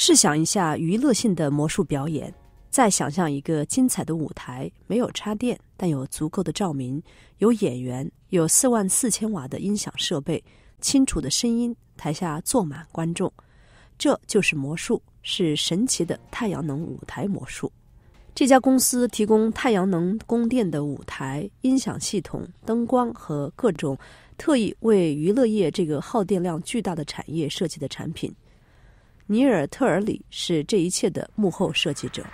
试想一下娱乐性的魔术表演，再想象一个精彩的舞台，没有插电，但有足够的照明，有演员，有四万四千瓦的音响设备，清楚的声音，台下坐满观众，这就是魔术，是神奇的太阳能舞台魔术。这家公司提供太阳能供电的舞台音响系统、灯光和各种特意为娱乐业这个耗电量巨大的产业设计的产品。尼尔特尔里是这一切的幕后设计者。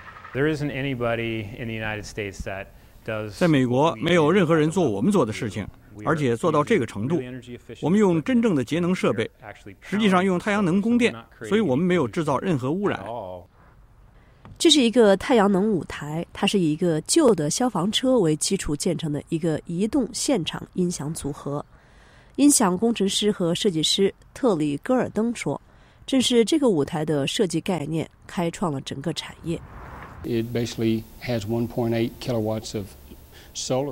在美国，没有任何人做我们做的事情，而且做到这个程度，我们用真正的节能设备，实际上用太阳能供电，所以我们没有制造任何污染。这是一个太阳能舞台，它是以一个旧的消防车为基础建成的一个移动现场音响组合。音响工程师和设计师特里戈尔登说。正是这个舞台的设计概念，开创了整个产业。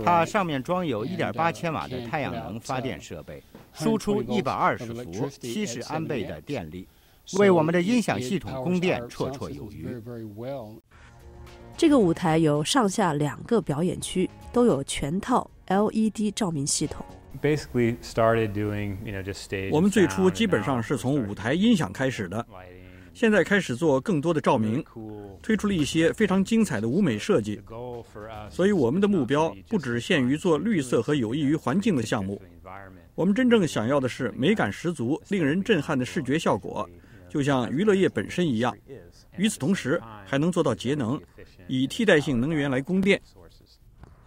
它上面装有1.8千瓦的太阳能发电设备，输出120伏、70安培的电力，为我们的音响系统供电绰绰有余。这个舞台有上下两个表演区，都有全套 LED 照明系统。我们最初基本上是从舞台音响开始的，现在开始做更多的照明，推出了一些非常精彩的舞美设计。所以我们的目标不只限于做绿色和有益于环境的项目，我们真正想要的是美感十足、令人震撼的视觉效果，就像娱乐业本身一样。与此同时，还能做到节能，以替代性能源来供电。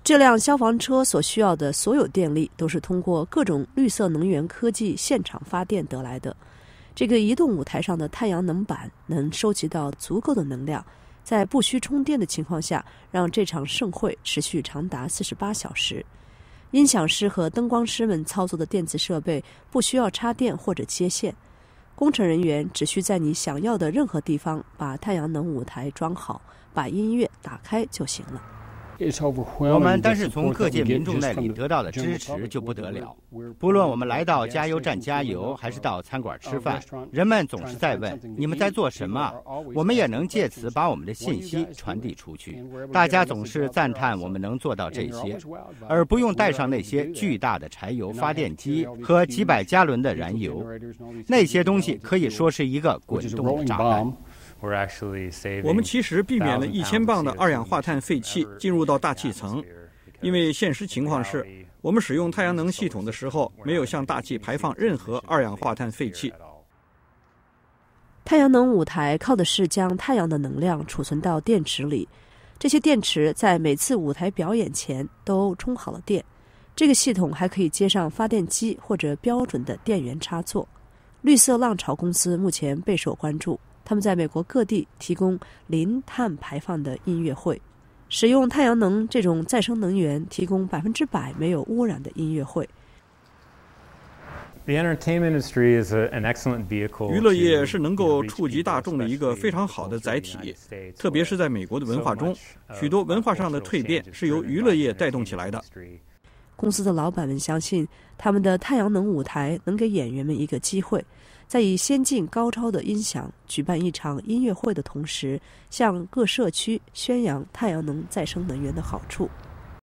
这辆消防车所需要的所有电力都是通过各种绿色能源科技现场发电得来的。这个移动舞台上的太阳能板能收集到足够的能量，在不需充电的情况下，让这场盛会持续长达四十八小时。音响师和灯光师们操作的电子设备不需要插电或者接线。工程人员只需在你想要的任何地方把太阳能舞台装好，把音乐打开就行了。我们单是从各界民众那里得到的支持就不得了。不论我们来到加油站加油，还是到餐馆吃饭，人们总是在问你们在做什么。我们也能借此把我们的信息传递出去。大家总是赞叹我们能做到这些，而不用带上那些巨大的柴油发电机和几百加仑的燃油。那些东西可以说是一个滚动的炸弹。我们其实避免了一千磅的二氧化碳废气进入到大气层，因为现实情况是，我们使用太阳能系统的时候，没有向大气排放任何二氧化碳废气。太阳能舞台靠的是将太阳的能量储存到电池里，这些电池在每次舞台表演前都充好了电。这个系统还可以接上发电机或者标准的电源插座。绿色浪潮公司目前备受关注。他们在美国各地提供零碳排放的音乐会，使用太阳能这种再生能源提供百分之百没有污染的音乐会。娱乐业是能够触及大众的一个非常好的载体，特别是在美国的文化中，许多文化上的蜕变是由娱乐业带动起来的。公司的老板们相信，他们的太阳能舞台能给演员们一个机会。在以先进高超的音响举办一场音乐会的同时，向各社区宣扬太阳能再生能源的好处。